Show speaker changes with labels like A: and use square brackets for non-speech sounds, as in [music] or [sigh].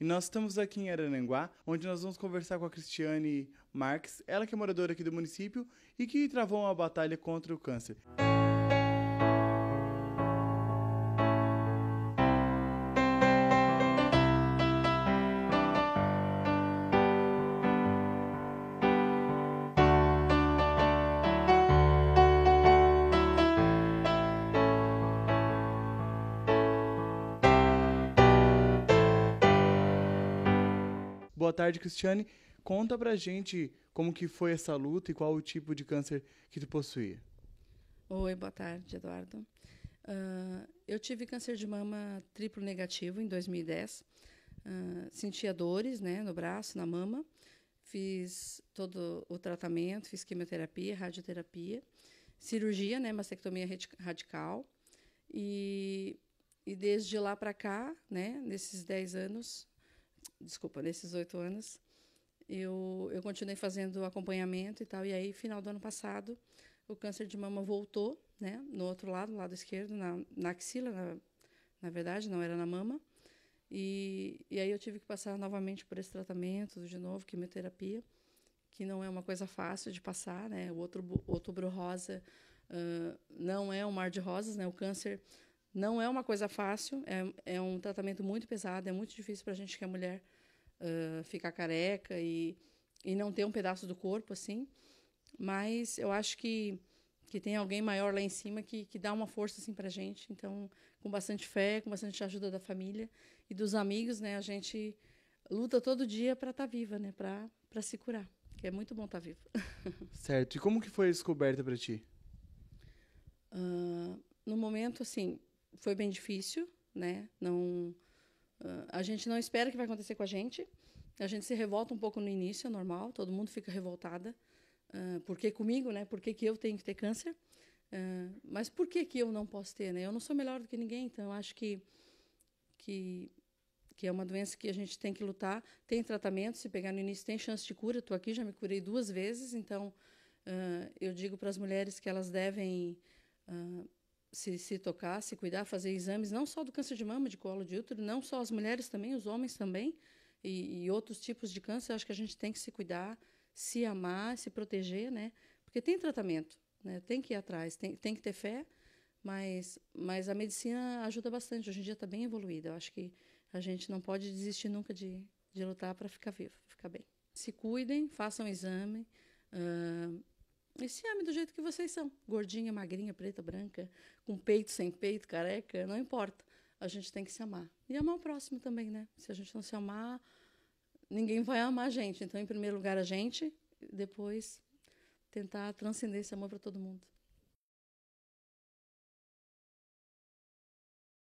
A: E nós estamos aqui em Arananguá, onde nós vamos conversar com a Cristiane Marques, ela que é moradora aqui do município e que travou uma batalha contra o câncer. Música Boa tarde, Cristiane. Conta pra gente como que foi essa luta e qual o tipo de câncer que tu possuía.
B: Oi, boa tarde, Eduardo. Uh, eu tive câncer de mama triplo negativo em 2010. Uh, ah, sentia dores né, no braço, na mama. Fiz todo o tratamento, fiz quimioterapia, radioterapia, cirurgia, né, mastectomia radical. E, e desde lá para cá, né, nesses 10 anos, desculpa, nesses oito anos, eu, eu continuei fazendo acompanhamento e tal. E aí, final do ano passado, o câncer de mama voltou, né? No outro lado, no lado esquerdo, na, na axila, na, na verdade, não era na mama. E, e aí eu tive que passar novamente por esse tratamento, de novo, quimioterapia, que não é uma coisa fácil de passar, né? O outro, outubro rosa uh, não é um mar de rosas, né? O câncer não é uma coisa fácil, é, é um tratamento muito pesado, é muito difícil para a gente que é mulher uh, ficar careca e, e não ter um pedaço do corpo assim. Mas eu acho que, que tem alguém maior lá em cima que, que dá uma força assim, para a gente. Então, com bastante fé, com bastante ajuda da família e dos amigos, né, a gente luta todo dia para estar tá viva, né, para se curar. Que é muito bom estar tá viva.
A: [laughs] certo. E como que foi a descoberta para ti?
B: Uh, no momento, assim, foi bem difícil, né? Não, ah, a gente não espera que vai acontecer com a gente. A gente se revolta um pouco no início, é normal. Todo mundo fica revoltada. Uh, por que comigo, né? Por que, que eu tenho que ter câncer? Uh, mas por que que eu não posso ter, né? Eu não sou melhor do que ninguém, então acho que que que é uma doença que a gente tem que lutar. Tem tratamento, se pegar no início tem chance de cura. Estou aqui, já me curei duas vezes, então uh, eu digo para as mulheres que elas devem uh, se, se tocar, se cuidar, fazer exames, não só do câncer de mama, de colo de útero, não só as mulheres também, os homens também, e, e outros tipos de câncer, acho que a gente tem que se cuidar, se amar, se proteger, né? Porque tem tratamento, né? Tem que ir atrás, tem, tem que ter fé, mas, mas a medicina ajuda bastante. Hoje em dia está bem evoluída. Eu acho que a gente não pode desistir nunca de, de lutar para ficar vivo, ficar bem. Se cuidem, façam exame, uh, esse ame do jeito que vocês são. Gordinha, magrinha, preta, branca, com peito, sem peito, careca, não importa. A gente tem que se amar. E amar o próximo também, né? Se a gente não se amar, ninguém vai amar a gente. Então, em primeiro lugar, a gente, depois
A: tentar transcender esse amor para todo mundo.